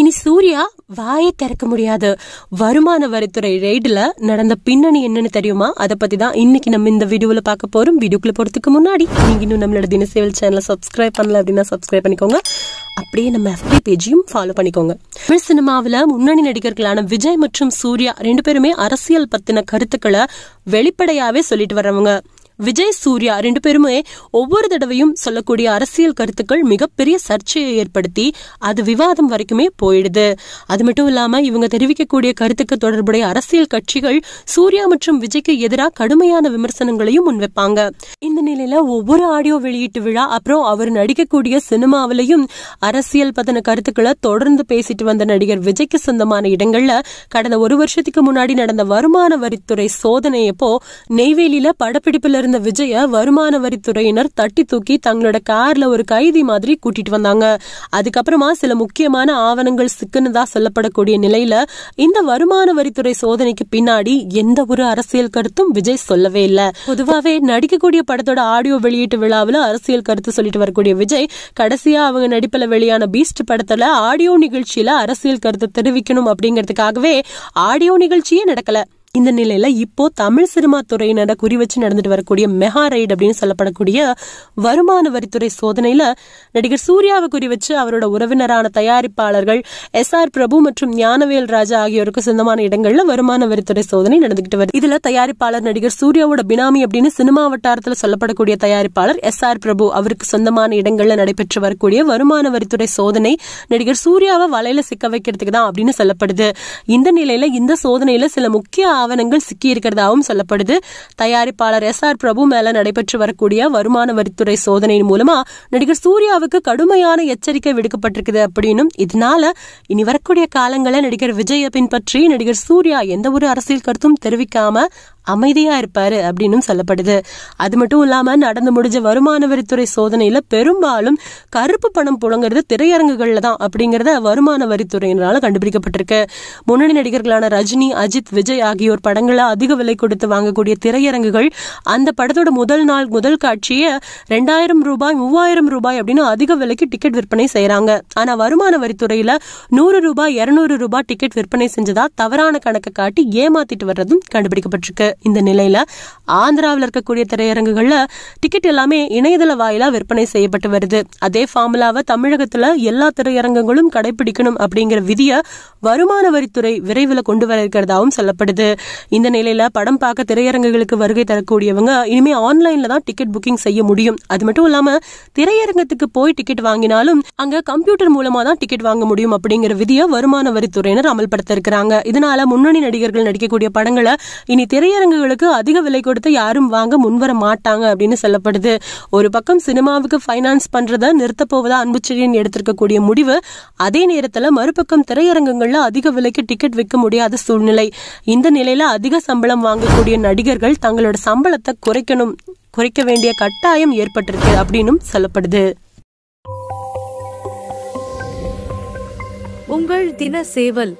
இனி சூர்யா வாயை திறக்க முடியாது வருமான வரித்துறை ரெய்டில் நடந்த பின்னணி என்னன்னு தெரியுமா அதை பற்றி தான் இன்னைக்கு நம்ம இந்த வீடியோவில் பார்க்க போகிறோம் வீடியோக்குள்ள போகிறதுக்கு முன்னாடி நீங்கள் இன்னும் நம்மளோட தினசேவல் சேனலை சப்ஸ்கிரைப் பண்ணல அப்படின்னா சப்ஸ்கிரைப் பண்ணிக்கோங்க அப்படியே நம்ம எஃபி பேஜையும் ஃபாலோ பண்ணிக்கோங்க தமிழ் சினிமாவில் முன்னணி நடிகர்களான விஜய் மற்றும் சூர்யா ரெண்டு பேருமே அரசியல் பற்றின கருத்துக்களை வெளிப்படையாகவே சொல்லிட்டு வர்றவங்க விஜய் சூர்யா ரெண்டு பேருமே ஒவ்வொரு தடவையும் சொல்லக்கூடிய அரசியல் கருத்துக்கள் மிகப்பெரிய சர்ச்சையை ஏற்படுத்தி அது விவாதம் வரைக்குமே போயிடுது அது மட்டும் இல்லாம இவங்க தெரிவிக்கக்கூடிய கருத்துக்கு தொடர்புடைய அரசியல் கட்சிகள் சூர்யா மற்றும் விஜய்க்கு எதிராக கடுமையான விமர்சனங்களையும் முன்வைப்பாங்க இந்த நிலையில ஒவ்வொரு ஆடியோ வெளியீட்டு விழா அப்புறம் அவர் நடிக்கக்கூடிய சினிமாவிலையும் அரசியல் பதன கருத்துக்களை தொடர்ந்து பேசிட்டு வந்த நடிகர் விஜய்க்கு சொந்தமான இடங்கள்ல கடந்த ஒரு வருஷத்துக்கு முன்னாடி நடந்த வருமான வரித்துறை சோதனையப்போ நெய்வேலியில படப்பிடிப்புல இருந்த விஜய வருமான வரித்துறையினர் தட்டி தூக்கி தங்களோட கார்ல ஒரு கைதி மாதிரி கூட்டிட்டு வந்தாங்க அதுக்கப்புறமா சில முக்கியமான ஆவணங்கள் சிக்குனதா சொல்லப்படக்கூடிய நிலையில இந்த வருமான வரித்துறை சோதனைக்கு பின்னாடி எந்த ஒரு அரசியல் கருத்தும் விஜய் சொல்லவே இல்லை பொதுவாகவே நடிக்கக்கூடிய படத்தோட ஆடியோ வெளியீட்டு விழாவில் அரசியல் கருத்து சொல்லிட்டு வரக்கூடிய விஜய் கடைசியா அவங்க நடிப்பில் வெளியான பீஸ்ட் படத்துல ஆடியோ நிகழ்ச்சியில அரசியல் கருத்து தெரிவிக்கணும் அப்படிங்கிறதுக்காகவே ஆடியோ நிகழ்ச்சியே நடக்கல இந்த நிலையில இப்போ தமிழ் சினிமா துறையினர குறி வச்சு நடந்துட்டு வரக்கூடிய மெகா ரைடு அப்படின்னு சொல்லப்படக்கூடிய வருமான வரித்துறை சோதனையில நடிகர் சூர்யாவை குறி வச்சு அவரோட உறவினரான தயாரிப்பாளர்கள் எஸ் ஆர் பிரபு மற்றும் ஞானவேல் ராஜா ஆகியோருக்கு சொந்தமான இடங்கள்ல வருமான வரித்துறை சோதனை நடந்துகிட்டு வருது இதுல தயாரிப்பாளர் நடிகர் சூர்யாவோட பினாமி அப்படின்னு சினிமா வட்டாரத்தில் சொல்லப்படக்கூடிய தயாரிப்பாளர் எஸ் ஆர் பிரபு அவருக்கு சொந்தமான இடங்கள்ல நடைபெற்று வரக்கூடிய வருமான வரித்துறை சோதனை நடிகர் சூர்யாவை வலையில சிக்க வைக்கிறதுக்கு தான் அப்படின்னு சொல்லப்படுது இந்த நிலையில இந்த சோதனையில சில முக்கிய ஆவணங்கள் சிக்கியிருக்கிறதாகவும் சொல்லப்படுது தயாரிப்பாளர் எஸ் ஆர் பிரபு மேல நடைபெற்று வரக்கூடிய வருமான வரித்துறை சோதனையின் மூலமா நடிகர் சூர்யாவுக்கு கடுமையான எச்சரிக்கை விடுக்கப்பட்டிருக்குது அப்படின்னு இதனால இனி வரக்கூடிய காலங்களில் நடிகர் விஜயை பின்பற்றி நடிகர் சூர்யா எந்த ஒரு அரசியல் கருத்தும் தெரிவிக்காம அமைதியா இருப்பாரு அப்படின்னு சொல்லப்படுது அது மட்டும் இல்லாம நடந்து முடிஞ்ச வருமான வரித்துறை சோதனையில பெரும்பாலும் கருப்பு பணம் புழங்குறது திரையரங்குகள்ல தான் அப்படிங்கறத வருமான வரித்துறையினால கண்டுபிடிக்கப்பட்டிருக்கு முன்னணி நடிகர்களான ரஜினி அஜித் விஜய் ஆகியோர் படங்களை அதிக விலை கொடுத்து வாங்கக்கூடிய திரையரங்குகள் அந்த படத்தோட முதல் நாள் முதல் காட்சியை ரெண்டாயிரம் ரூபாய் மூவாயிரம் ரூபாய் அப்படின்னு அதிக விலைக்கு டிக்கெட் விற்பனை செய்யறாங்க ஆனா வருமான வரித்துறையில நூறு ரூபாய் இருநூறு ரூபாய் டிக்கெட் விற்பனை செஞ்சதா தவறான கணக்கை காட்டி ஏமாத்திட்டு வர்றதும் கண்டுபிடிக்கப்பட்டிருக்கு இந்த நிலையில ஆந்திராவில் இருக்கக்கூடிய திரையரங்குகள்ல டிக்கெட் எல்லாமே இணையதள வாயிலா விற்பனை செய்யப்பட்டு வருது அதே ஃபார்முலாவை தமிழகத்துல எல்லா திரையரங்குகளும் கடைபிடிக்கணும் அப்படிங்கிற விதியை வருமான வரித்துறை விரைவில் கொண்டு வர இருக்கிறதாவும் சொல்லப்படுது இந்த நிலையில படம் பார்க்க திரையரங்குகளுக்கு வருகை தரக்கூடியவங்க இனிமே ஆன்லைன்ல தான் டிக்கெட் புக்கிங் செய்ய முடியும் அது மட்டும் இல்லாம திரையரங்கத்துக்கு போய் டிக்கெட் வாங்கினாலும் அங்க கம்ப்யூட்டர் மூலமா தான் டிக்கெட் வாங்க முடியும் அப்படிங்கிற விதியை வருமான வரித்துறையினர் அமல்படுத்த இருக்கிறாங்க இதனால முன்னணி நடிகர்கள் நடிக்கக்கூடிய படங்களை இனி திரையரங்க திரையரங்குகளுக்கு அதிக விலை கொடுத்து யாரும் வாங்க முன்வர மாட்டாங்க அப்படின்னு சொல்லப்படுது ஒரு பக்கம் சினிமாவுக்கு ஃபைனான்ஸ் பண்றதை நிறுத்த போவதா அன்புச்சியின் எடுத்திருக்கக்கூடிய முடிவு அதே நேரத்தில் மறுபக்கம் திரையரங்குகள்ல அதிக விலைக்கு டிக்கெட் விற்க முடியாத சூழ்நிலை இந்த நிலையில அதிக சம்பளம் வாங்கக்கூடிய நடிகர்கள் தங்களோட சம்பளத்தை குறைக்கணும் குறைக்க வேண்டிய கட்டாயம் ஏற்பட்டிருக்கு அப்படின்னும் சொல்லப்படுது உங்கள் தின சேவல்